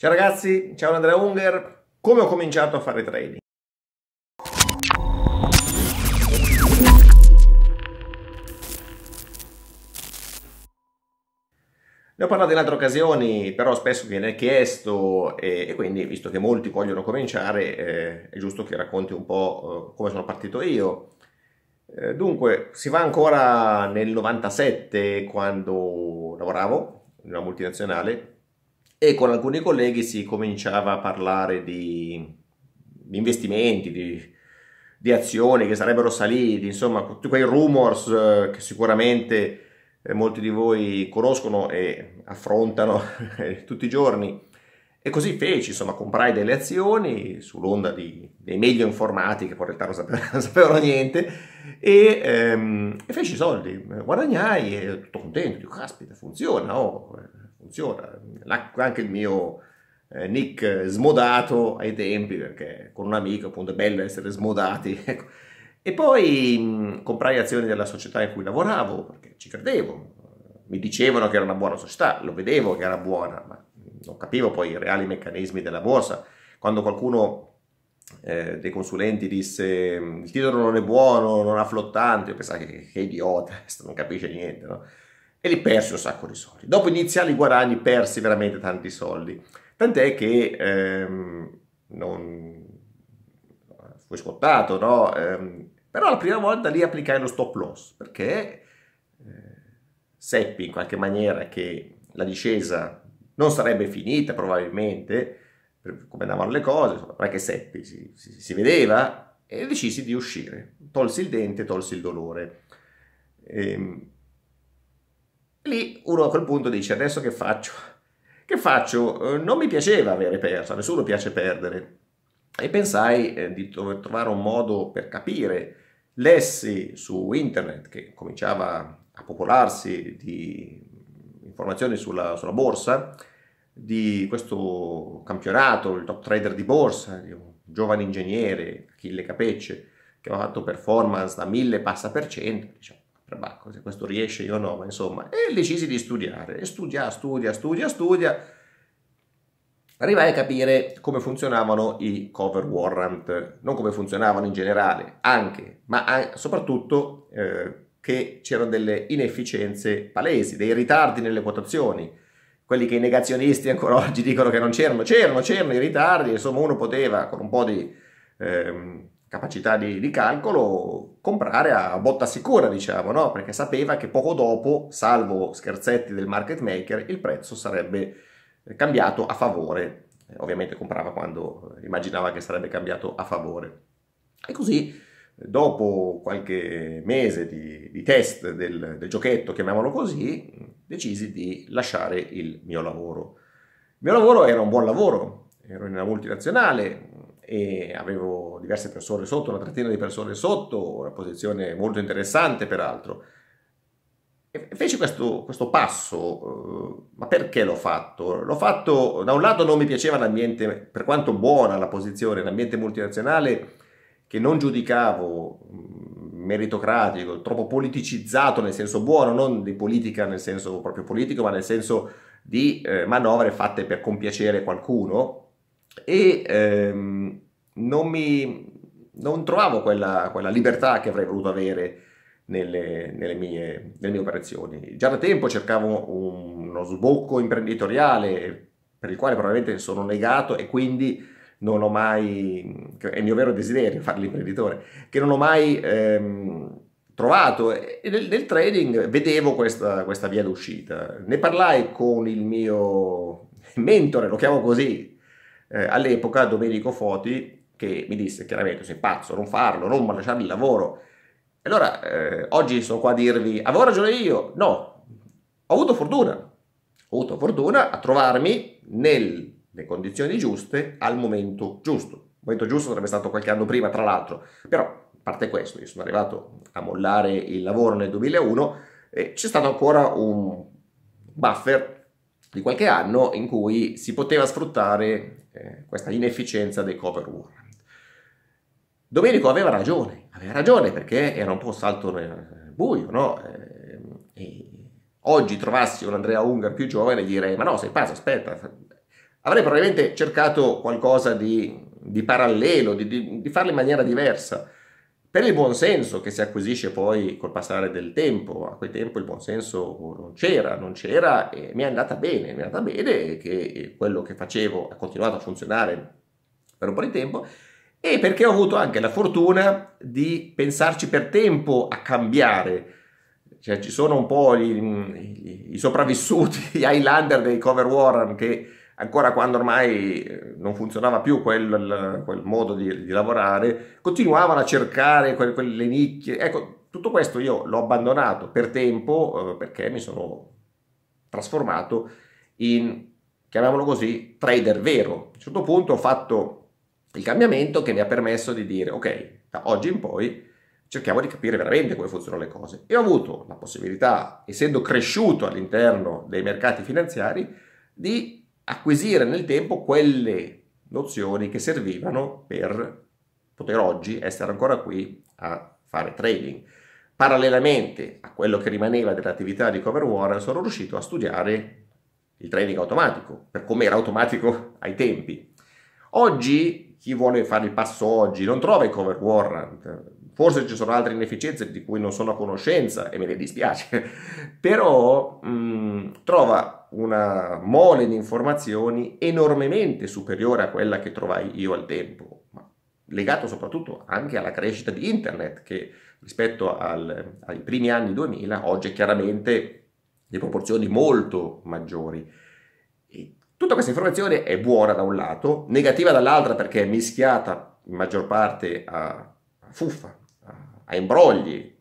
Ciao ragazzi, ciao Andrea Unger, come ho cominciato a fare trading? Ne ho parlato in altre occasioni, però spesso viene chiesto e, e quindi, visto che molti vogliono cominciare, eh, è giusto che racconti un po' eh, come sono partito io. Eh, dunque, si va ancora nel 97 quando lavoravo in una multinazionale e con alcuni colleghi si cominciava a parlare di, investimenti, di, di, azioni che sarebbero saliti, insomma, tutti quei rumors eh, che sicuramente eh, molti di voi conoscono e affrontano eh, tutti i giorni. E così feci, insomma, comprai delle azioni sull'onda di, dei meglio informati, che poi in realtà non sapevano, non sapevano niente, e, ehm, e feci i soldi, guadagnai e tutto contento, dico, caspita, funziona, oh, funziona. anche il mio eh, nick smodato ai tempi, perché con un amico appunto è bello essere smodati. Ecco. E poi mh, comprai azioni della società in cui lavoravo, perché ci credevo. Mi dicevano che era una buona società, lo vedevo che era buona, ma non capivo poi i reali meccanismi della borsa. Quando qualcuno eh, dei consulenti disse il titolo non è buono, non ha flottante, io pensavo che, che idiota, non capisce niente, no? e lì persi un sacco di soldi. Dopo iniziali guadagni persi veramente tanti soldi, tant'è che ehm, non fui scottato, no? Ehm, però la prima volta lì applicai lo stop loss perché eh, seppi in qualche maniera che la discesa non sarebbe finita probabilmente, come andavano le cose, insomma, che seppi, si, si, si vedeva e decisi di uscire. Tolsi il dente, tolsi il dolore. Ehm, Lì uno a quel punto dice adesso che faccio? Che faccio? Eh, non mi piaceva avere perso, a nessuno piace perdere. E pensai eh, di trovare un modo per capire. Lessi su internet che cominciava a popolarsi di informazioni sulla, sulla borsa, di questo campionato, il top trader di borsa, di un giovane ingegnere, Achille Capecce, che aveva fatto performance da 1000 passa per cento, diciamo, Trabacco, se questo riesce io no, ma insomma, e decisi di studiare, e studia, studia, studia, studia, arrivai a capire come funzionavano i cover warrant, non come funzionavano in generale, anche, ma soprattutto eh, che c'erano delle inefficienze palesi, dei ritardi nelle quotazioni, quelli che i negazionisti ancora oggi dicono che non c'erano, c'erano, c'erano i ritardi, insomma uno poteva con un po' di... Ehm, capacità di, di, calcolo, comprare a botta sicura, diciamo, no? perché sapeva che poco dopo, salvo scherzetti del market maker, il prezzo sarebbe eh, cambiato a favore. Eh, ovviamente comprava quando eh, immaginava che sarebbe cambiato a favore. E così, dopo qualche mese di, di test del, del giochetto, chiamiamolo così, decisi di lasciare il mio lavoro. Il mio lavoro era un buon lavoro, ero in una multinazionale, e avevo diverse persone sotto, una trentina di persone sotto, una posizione molto interessante peraltro. E feci questo, questo passo, eh, ma perché l'ho fatto? L'ho fatto, da un lato non mi piaceva l'ambiente, per quanto buona la posizione, l'ambiente multinazionale che non giudicavo mm, meritocratico, troppo politicizzato nel senso buono, non di politica nel senso proprio politico, ma nel senso di eh, manovre fatte per compiacere qualcuno, e ehm, non, mi, non trovavo quella, quella, libertà che avrei voluto avere nelle, nelle, mie, nelle mie, operazioni. Già da tempo cercavo un, uno sbocco imprenditoriale per il quale probabilmente sono negato e quindi non ho mai, è il mio vero desiderio fare l'imprenditore, che non ho mai ehm, trovato e nel, nel trading vedevo questa, questa via d'uscita. Ne parlai con il mio mentore, lo chiamo così, eh, all'epoca Domenico Foti che mi disse chiaramente sei pazzo, non farlo, non lasciare il lavoro. Allora, eh, oggi sono qua a dirvi, avevo ragione io? No, ho avuto fortuna, ho avuto fortuna a trovarmi nelle condizioni giuste al momento giusto. Il momento giusto sarebbe stato qualche anno prima, tra l'altro, però a parte questo, io sono arrivato a mollare il lavoro nel 2001 e c'è stato ancora un buffer di qualche anno in cui si poteva sfruttare eh, questa inefficienza dei cover war. Domenico aveva ragione, aveva ragione perché era un po' salto nel buio, no? Eh, e, oggi trovassi un Andrea Ungar più giovane direi, ma no, sei pazzo, aspetta, avrei probabilmente cercato qualcosa di, di parallelo, di, di, di farlo in maniera diversa per il buonsenso che si acquisisce poi col passare del tempo. A quel tempo il buonsenso non c'era, non c'era e mi è andata bene, mi è andata bene che eh, quello che facevo ha continuato a funzionare per un po' di tempo e perché ho avuto anche la fortuna di pensarci per tempo a cambiare. Cioè ci sono un po' mm, i sopravvissuti, gli Highlander dei cover Warren che ancora quando ormai eh, non funzionava più quel, quel modo di, di, lavorare, continuavano a cercare quelle, quelle nicchie. Ecco, tutto questo io l'ho abbandonato per tempo eh, perché mi sono trasformato in, chiamiamolo così, trader vero. A un certo punto ho fatto il cambiamento che mi ha permesso di dire, ok, da oggi in poi cerchiamo di capire veramente come funzionano le cose. E ho avuto la possibilità, essendo cresciuto all'interno dei mercati finanziari, di acquisire nel tempo quelle nozioni che servivano per poter oggi essere ancora qui a fare trading. Parallelamente a quello che rimaneva dell'attività di Cover Warren sono riuscito a studiare il trading automatico, per come era automatico ai tempi. Oggi chi vuole fare il passo oggi non trova i cover warrant, forse ci sono altre inefficienze di cui non sono a conoscenza e me ne dispiace, però mh, mm, trova una mole di informazioni enormemente superiore a quella che trovai io al tempo, legato soprattutto anche alla crescita di internet che rispetto al, ai primi anni 2000 oggi è chiaramente di proporzioni molto maggiori. E tutta questa informazione è buona da un lato, negativa dall'altro perché è mischiata in maggior parte a fuffa, a imbrogli,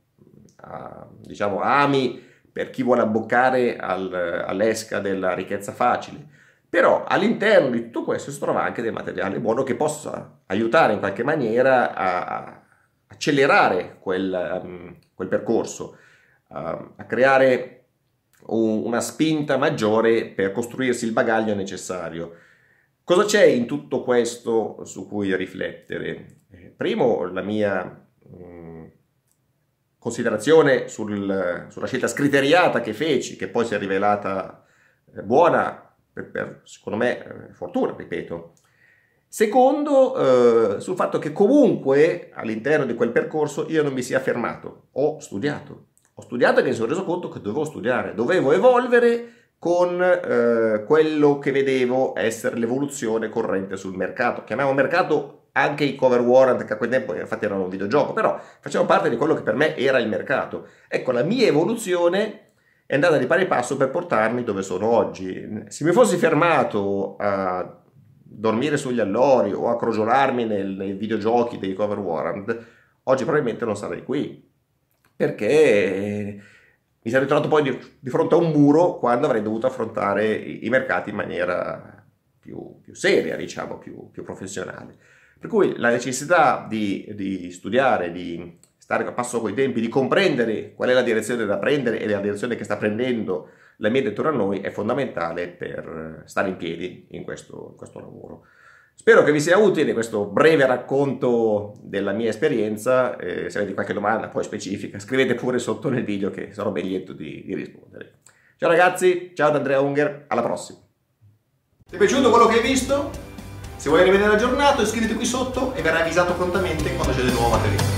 a, diciamo, ami per chi vuole abboccare al, all'esca della ricchezza facile. Però all'interno di tutto questo si trova anche del materiale buono che possa aiutare in qualche maniera a accelerare quel, um, quel percorso, uh, a creare un, una spinta maggiore per costruirsi il bagaglio necessario. Cosa c'è in tutto questo su cui riflettere? Eh, primo, la mia mm, considerazione sul, sulla scelta scriteriata che feci, che poi si è rivelata eh, buona, per, per secondo me eh, fortuna, ripeto. Secondo, eh, sul fatto che comunque all'interno di quel percorso io non mi sia fermato, ho studiato. Ho studiato e mi sono reso conto che dovevo studiare, dovevo evolvere con eh, quello che vedevo essere l'evoluzione corrente sul mercato. Chiamiamo mercato anche i cover warrant che a quel tempo infatti erano un videogioco, però facevano parte di quello che per me era il mercato. Ecco, la mia evoluzione è andata di pari passo per portarmi dove sono oggi. Se mi fossi fermato a dormire sugli allori o a crogiolarmi nel, nei videogiochi dei cover warrant, oggi probabilmente non sarei qui. Perché mi sarei trovato poi di, di fronte a un muro quando avrei dovuto affrontare i, i mercati in maniera più, più seria, diciamo, più, più professionale. Per cui la necessità di, di studiare, di stare a passo coi tempi, di comprendere qual è la direzione da prendere e la direzione che sta prendendo la media intorno a noi è fondamentale per stare in piedi in questo, in questo lavoro. Spero che vi sia utile questo breve racconto della mia esperienza, eh, se avete qualche domanda poi specifica scrivete pure sotto nel video che sarò ben lieto di, di rispondere. Ciao ragazzi, ciao da Andrea Unger, alla prossima! Ti è piaciuto quello che hai visto? Se vuoi rivedere aggiornato iscriviti qui sotto e verrai avvisato prontamente quando c'è del nuovo materiale.